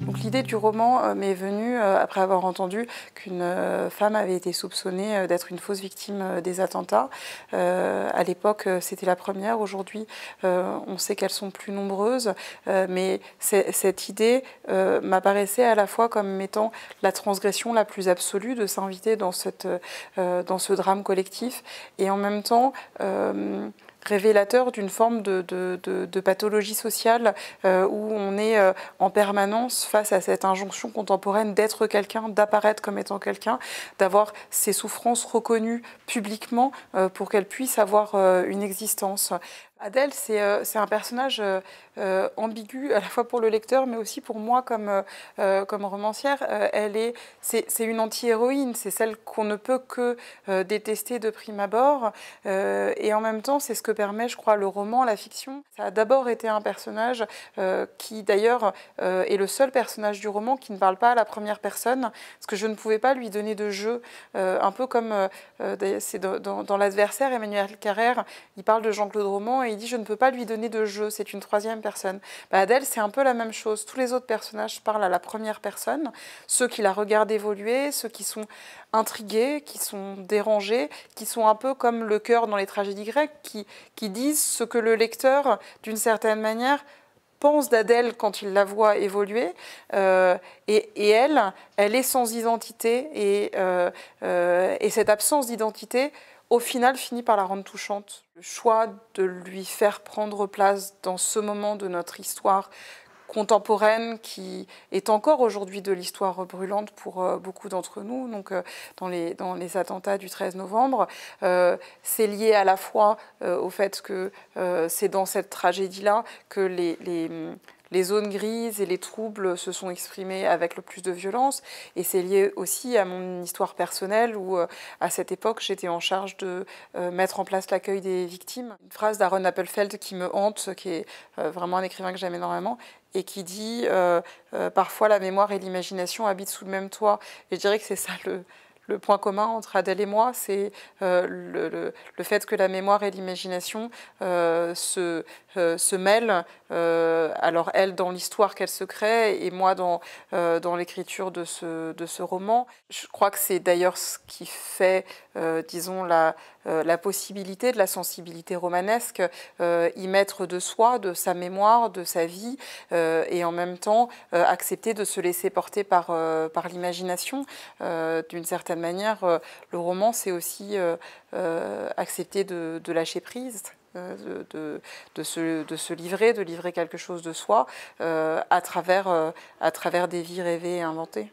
Donc l'idée du roman euh, m'est venue euh, après avoir entendu qu'une euh, femme avait été soupçonnée d'être une fausse victime des attentats. à l'époque, c'était la première. Aujourd'hui, on sait qu'elles sont plus nombreuses. mais cette idée m'apparaissait à la fois comme étant la transgression la plus absolue de s'inviter dans, dans ce drame collectif et en même temps révélateur d'une forme de, de, de, pathologie sociale euh, où on est euh, en permanence face à cette injonction contemporaine d'être quelqu'un, d'apparaître comme étant quelqu'un, d'avoir ses souffrances reconnues publiquement euh, pour qu'elles puissent avoir une existence. Adèle, euh, c'est un personnage euh, euh, ambigu à la fois pour le lecteur, mais aussi pour moi comme, comme romancière. elle est, c'est une anti-héroïne, c'est celle qu'on ne peut que détester de prime abord, et en même temps, c'est ce que permet, je crois, le roman, la fiction. Ça a d'abord été un personnage qui, d'ailleurs, est le seul personnage du roman qui ne parle pas à la première personne, parce que je ne pouvais pas lui donner de jeu, un peu comme dans, dans l'adversaire, Emmanuel Carrère, il parle de Jean-Claude Roman il dit je ne peux pas lui donner de jeu, c'est une troisième personne. Bah, Adèle, c'est un peu la même chose. Tous les autres personnages parlent à la première personne, ceux qui la regardent évoluer, ceux qui sont intrigués, qui sont dérangés, qui sont un peu comme le cœur dans les tragédies grecques, qui, disent ce que le lecteur, d'une certaine manière, pense d'Adèle quand il la voit évoluer. Euh, et, elle, elle est sans identité. Et, euh, euh, et cette absence d'identité au final finit par la rendre touchante. Le choix de lui faire prendre place dans ce moment de notre histoire contemporaine qui est encore aujourd'hui de l'histoire brûlante pour euh, beaucoup d'entre nous, donc euh, dans, les, dans les attentats du 13 novembre. Euh, c'est lié à la fois au fait que c'est dans cette tragédie-là que les, les, les zones grises et les troubles se sont exprimés avec le plus de violence. Et c'est lié aussi à mon histoire personnelle où, euh, à cette époque, j'étais en charge de euh, mettre en place l'accueil des victimes. Une phrase d'Aaron Appelfeld qui me hante, qui est euh, vraiment un écrivain que j'aime énormément, et qui dit parfois la mémoire et l'imagination habitent sous le même toit. Et je dirais que c'est ça le, point commun entre Adèle et moi, c'est le, fait que la mémoire et l'imagination se, se, mêlent euh, alors elle dans l'histoire qu'elle se crée et moi dans, euh, dans l'écriture de ce, de ce roman. Je crois que c'est d'ailleurs ce qui fait, euh, disons, la, la possibilité de la sensibilité romanesque, y mettre de soi, de sa mémoire, de sa vie, et en même temps accepter de se laisser porter par, par l'imagination. D'une certaine manière, le roman, c'est aussi accepter de, de lâcher prise. Euh, de, se, livrer, de livrer quelque chose de soi euh, à, travers, euh, à travers des vies rêvées et inventées.